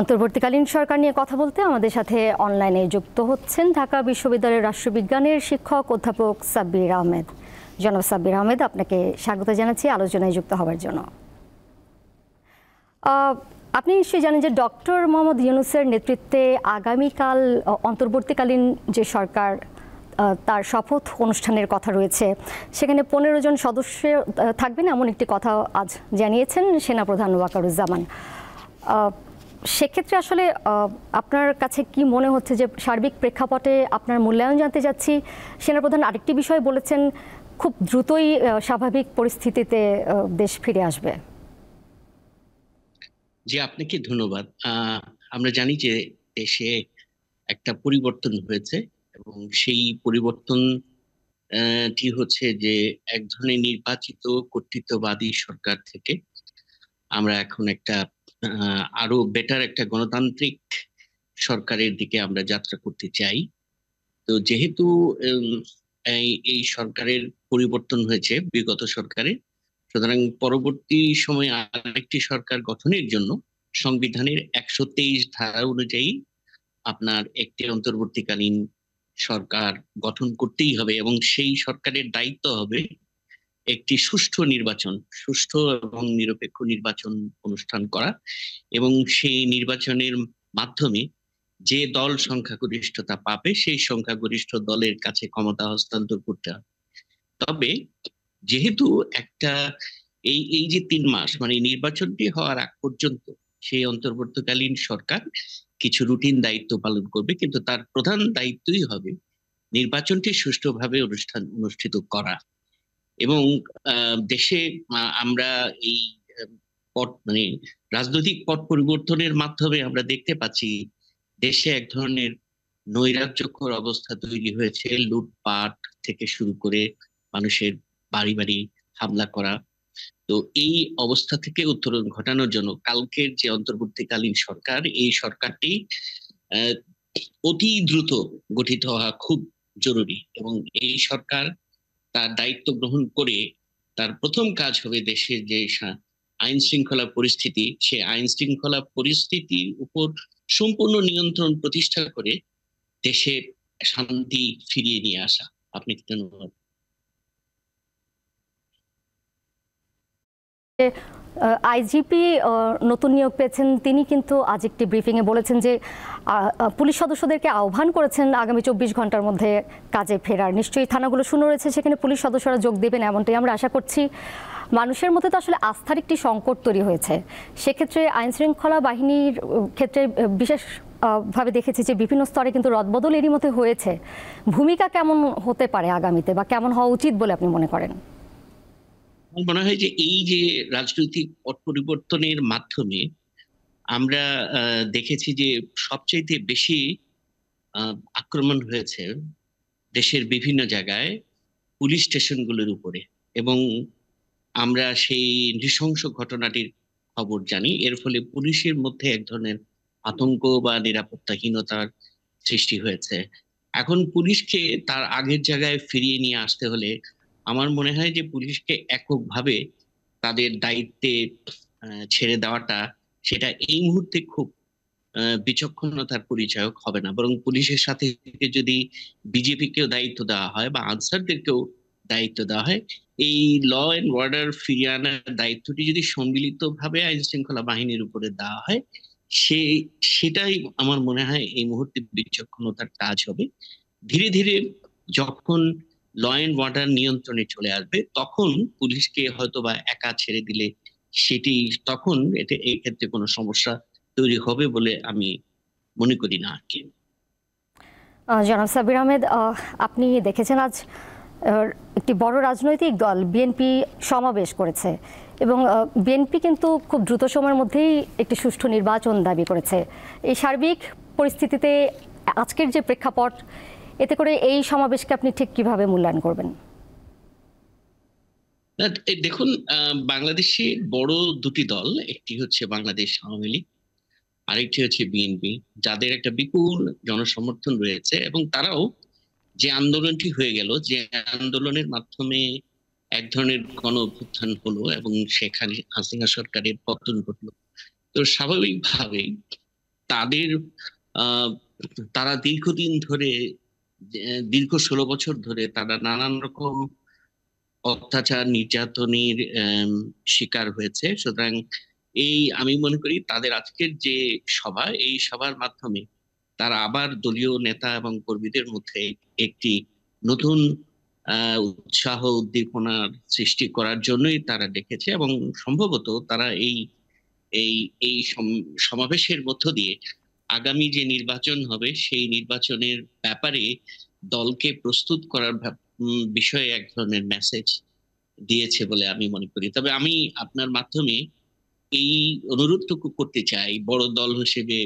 অন্তর্বর্তীকালীন সরকার নিয়ে কথা বলতে আমাদের সাথে অনলাইনে যুক্ত হচ্ছেন ঢাকা বিশ্ববিদ্যালয়ের রাষ্ট্রবিজ্ঞানের শিক্ষক অধ্যাপক সাব্বির আহমেদ জনাব সাব্বির আহমেদ আপনাকে স্বাগত জানাচ্ছি আলোচনায় যুক্ত হওয়ার জন্য আপনি নিশ্চয়ই জানেন যে ডক্টর মোহাম্মদ ইউনুসের নেতৃত্বে আগামীকাল অন্তর্বর্তীকালীন যে সরকার তার শপথ অনুষ্ঠানের কথা রয়েছে সেখানে পনেরো জন সদস্য থাকবেন এমন একটি কথা আজ জানিয়েছেন সেনাপ্রধান ওয়াকারুজ্জামান সেক্ষেত্রে আসলে আপনার কাছে কি মনে হচ্ছে যে সার্বিক প্রেক্ষাপটে আপনার মূল্যায়ন জানতে যাচ্ছি সেনাপ্রধান আরেকটি বিষয় বলেছেন খুব দ্রুতই স্বাভাবিক পরিস্থিতিতে দেশ ফিরে আসবে জি আপনাকে ধন্যবাদ আমরা জানি যে দেশে একটা পরিবর্তন হয়েছে এবং সেই পরিবর্তন টি হচ্ছে যে এক ধরনের নির্বাচিত কর্তৃত্ববাদী সরকার থেকে আমরা এখন একটা আরো বেটার একটা গণতান্ত্রিক সরকারের দিকে আমরা যাত্রা করতে চাই তো যেহেতু এই সরকারের পরিবর্তন হয়েছে বিগত সরকারে সুতরাং পরবর্তী সময়ে আরেকটি সরকার গঠনের জন্য সংবিধানের একশো তেইশ ধারা অনুযায়ী আপনার একটি অন্তর্বর্তীকালীন সরকার গঠন করতেই হবে এবং সেই সরকারের দায়িত্ব হবে একটি সুষ্ঠু নির্বাচন সুষ্ঠু এবং নিরপেক্ষ নির্বাচন অনুষ্ঠান করা এবং সেই নির্বাচনের মাধ্যমে যে দল সংখ্যাগরিষ্ঠতা পাবে সেই সংখ্যাগরিষ্ঠ দলের কাছে ক্ষমতা হস্তান্তর করতে হবে তবে যেহেতু একটা এই এই যে তিন মাস মানে নির্বাচনটি হওয়ার আগ পর্যন্ত সেই অন্তর্বর্তীকালীন সরকার কিছু রুটিন দায়িত্ব পালন করবে কিন্তু তার প্রধান দায়িত্বই হবে নির্বাচনটি সুষ্ঠুভাবে অনুষ্ঠান অনুষ্ঠিত করা এবং দেশে আমরা এই পট মানে রাজনৈতিক পট পরিবর্তনের মাধ্যমে আমরা দেখতে পাচ্ছি দেশে এক ধরনের নৈরাজ্যকর অবস্থা তৈরি হয়েছে লুটপাট থেকে শুরু করে মানুষের বাড়ি বাড়ি হামলা করা তো এই অবস্থা থেকে উত্তরণ ঘটানোর জন্য কালকের যে অন্তর্বর্তীকালীন সরকার এই সরকারটি অতি দ্রুত গঠিত হওয়া খুব জরুরি এবং এই সরকার তার দায়িত্ব গ্রহণ করে তার প্রথম কাজ হবে দেশের যে আইন শৃঙ্খলা পরিস্থিতি সে আইন শৃঙ্খলা পরিস্থিতির উপর সম্পূর্ণ নিয়ন্ত্রণ প্রতিষ্ঠা করে দেশে শান্তি ফিরিয়ে নিয়ে আসা আপনি কি ধন্যবাদ আইজিপি নতুন নিয়োগ পেয়েছেন তিনি কিন্তু আজ একটি ব্রিফিংয়ে বলেছেন যে পুলিশ সদস্যদেরকে আহ্বান করেছেন আগামী চব্বিশ ঘন্টার মধ্যে কাজে ফেরার নিশ্চয়ই থানাগুলো শুনে রয়েছে সেখানে পুলিশ সদস্যরা যোগ দেবেন এমনটাই আমরা আশা করছি মানুষের মধ্যে তো আসলে আস্থার একটি সংকট তৈরি হয়েছে সেক্ষেত্রে আইনশৃঙ্খলা বাহিনীর ক্ষেত্রে বিশেষ ভাবে দেখেছি যে বিভিন্ন স্তরে কিন্তু রদবদল এরই মধ্যে হয়েছে ভূমিকা কেমন হতে পারে আগামীতে বা কেমন হওয়া উচিত বলে আপনি মনে করেন মনে হয় যে এই যে রাজনৈতিক পরিবর্তনের মাধ্যমে আমরা দেখেছি যে সবচাইতে বেশি আক্রমণ হয়েছে দেশের বিভিন্ন জায়গায় পুলিশ স্টেশনগুলোর উপরে এবং আমরা সেই নৃশংস ঘটনাটির খবর জানি এর ফলে পুলিশের মধ্যে এক ধরনের আতঙ্ক বা নিরাপত্তাহীনতার সৃষ্টি হয়েছে এখন পুলিশকে তার আগের জায়গায় ফিরিয়ে নিয়ে আসতে হলে আমার মনে হয় যে পুলিশকে এককভাবে তাদের দায়িত্বে ছেড়ে দেওয়াটা সেটা এই মুহূর্তে খুব বিচক্ষণতার পরিচয়ক হবে না বরং পুলিশের সাথে যদি বিজেপিকেও দায়িত্ব দেওয়া হয় বা আনসারদেরকেও দায়িত্ব দেওয়া হয় এই ল অ্যান্ড অর্ডার ফিরিয়ে আনার দায়িত্বটি যদি সম্মিলিতভাবে আইন শৃঙ্খলা বাহিনীর উপরে দেওয়া হয় সে সেটাই আমার মনে হয় এই মুহূর্তে বিচক্ষণতার কাজ হবে ধীরে ধীরে যখন ল অ্যান্ড নিয়ন্ত্রণে চলে আসবে তখন পুলিশকে হয়তো বা একা ছেড়ে দিলে সেটি তখন এতে এই ক্ষেত্রে কোনো সমস্যা তৈরি হবে বলে আমি মনে করি না আর কি জনাব সাবির আহমেদ আপনি দেখেছেন আজ একটি বড় রাজনৈতিক দল বিএনপি সমাবেশ করেছে এবং বিএনপি কিন্তু খুব দ্রুত সময়ের মধ্যেই একটি সুষ্ঠু নির্বাচন দাবি করেছে এই সার্বিক পরিস্থিতিতে আজকের যে প্রেক্ষাপট এতে করে এই সমাবেশকে আপনি ঠিক কিভাবে মূল্যায়ন করবেন দেখুন বাংলাদেশে বড় দুটি দল একটি হচ্ছে বাংলাদেশ আওয়ামী লীগ আরেকটি হচ্ছে বিএনপি যাদের একটা বিপুল জনসমর্থন রয়েছে এবং তারাও যে আন্দোলনটি হয়ে গেল যে আন্দোলনের মাধ্যমে এক ধরনের গণ অভ্যুত্থান হলো এবং সেখানে হাসিনা সরকারের পতন ঘটলো তো স্বাভাবিকভাবেই তাদের তারা দীর্ঘদিন ধরে দীর্ঘ ষোলো বছর ধরে তারা নানান রকম অত্যাচার নির্যাতনের শিকার হয়েছে সুতরাং এই আমি মনে করি তাদের আজকের যে সভা এই সভার মাধ্যমে তারা আবার দলীয় নেতা এবং কর্মীদের মধ্যে একটি নতুন উৎসাহ উদ্দীপনার সৃষ্টি করার জন্যই তারা দেখেছে এবং সম্ভবত তারা এই এই এই সমাবেশের মধ্য দিয়ে আগামী যে নির্বাচন হবে সেই নির্বাচনের ব্যাপারে দলকে প্রস্তুত করার বিষয়ে এক ধরনের মেসেজ দিয়েছে বলে আমি মনে করি তবে আমি আপনার মাধ্যমে এই অনুরোধটুকু করতে চাই বড় দল হিসেবে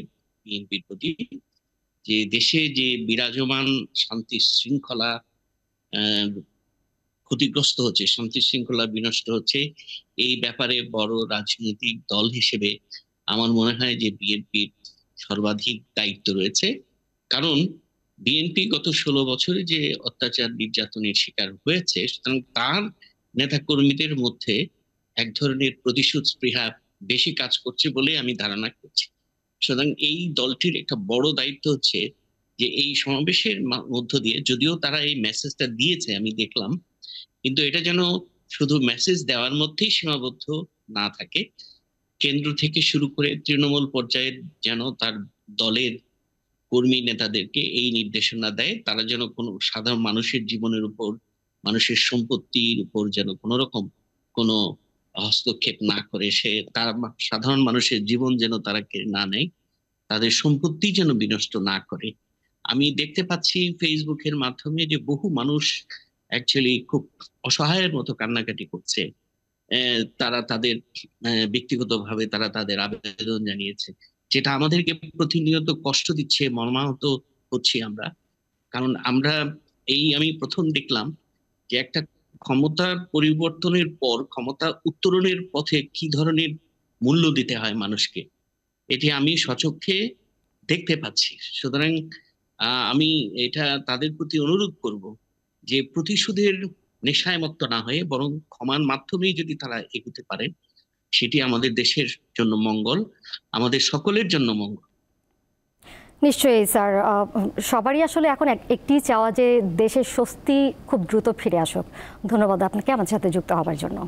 বিএনপির প্রতি যে দেশে যে বিরাজমান শান্তি শৃঙ্খলা ক্ষতিগ্রস্ত হচ্ছে শান্তি শৃঙ্খলা বিনষ্ট হচ্ছে এই ব্যাপারে বড় রাজনৈতিক দল হিসেবে আমার মনে হয় যে বিএনপির সর্বাধিক দায়িত্ব রয়েছে কারণ বিএনপি গত ষোলো বছরে যে অত্যাচার নির্যাতনের শিকার হয়েছে সুতরাং তার নেতাকর্মীদের মধ্যে এক ধরনের প্রতিশোধ স্পৃহা বেশি কাজ করছে বলে আমি ধারণা করছি সুতরাং এই দলটির একটা বড় দায়িত্ব হচ্ছে যে এই সমাবেশের মধ্য দিয়ে যদিও তারা এই মেসেজটা দিয়েছে আমি দেখলাম কিন্তু এটা যেন শুধু মেসেজ দেওয়ার মধ্যেই সীমাবদ্ধ না থাকে কেন্দ্র থেকে শুরু করে তৃণমূল পর্যায়ে যেন তার দলের কর্মী নেতাদেরকে এই নির্দেশনা দেয় তারা যেন কোনো সাধারণ মানুষের জীবনের উপর মানুষের সম্পত্তির উপর যেন কোনো রকম কোনো হস্তক্ষেপ না করে সে তারা সাধারণ মানুষের জীবন যেন তারা না নেয় তাদের সম্পত্তি যেন বিনষ্ট না করে আমি দেখতে পাচ্ছি ফেসবুকের মাধ্যমে যে বহু মানুষ অ্যাকচুয়ালি খুব অসহায়ের মতো কান্নাকাটি করছে তারা তাদের ব্যক্তিগতভাবে তারা তাদের আবেদন জানিয়েছে যেটা আমাদেরকে প্রতিনিয়ত কষ্ট দিচ্ছে মর্মাহত হচ্ছি আমরা কারণ আমরা এই আমি প্রথম দেখলাম যে একটা ক্ষমতা পরিবর্তনের পর ক্ষমতা উত্তরণের পথে কি ধরনের মূল্য দিতে হয় মানুষকে এটি আমি সচক্ষে দেখতে পাচ্ছি সুতরাং আমি এটা তাদের প্রতি অনুরোধ করব যে প্রতিশোধের নেশায়মত্ত না হয়ে বরং ক্ষমার মাধ্যমেই যদি তারা এগুতে পারে সেটি আমাদের দেশের জন্য মঙ্গল আমাদের সকলের জন্য মঙ্গল নিশ্চয়ই স্যার সবারই আসলে এখন একটি চাওয়া যে দেশের স্বস্তি খুব দ্রুত ফিরে আসুক ধন্যবাদ আপনাকে আমার সাথে যুক্ত হবার জন্য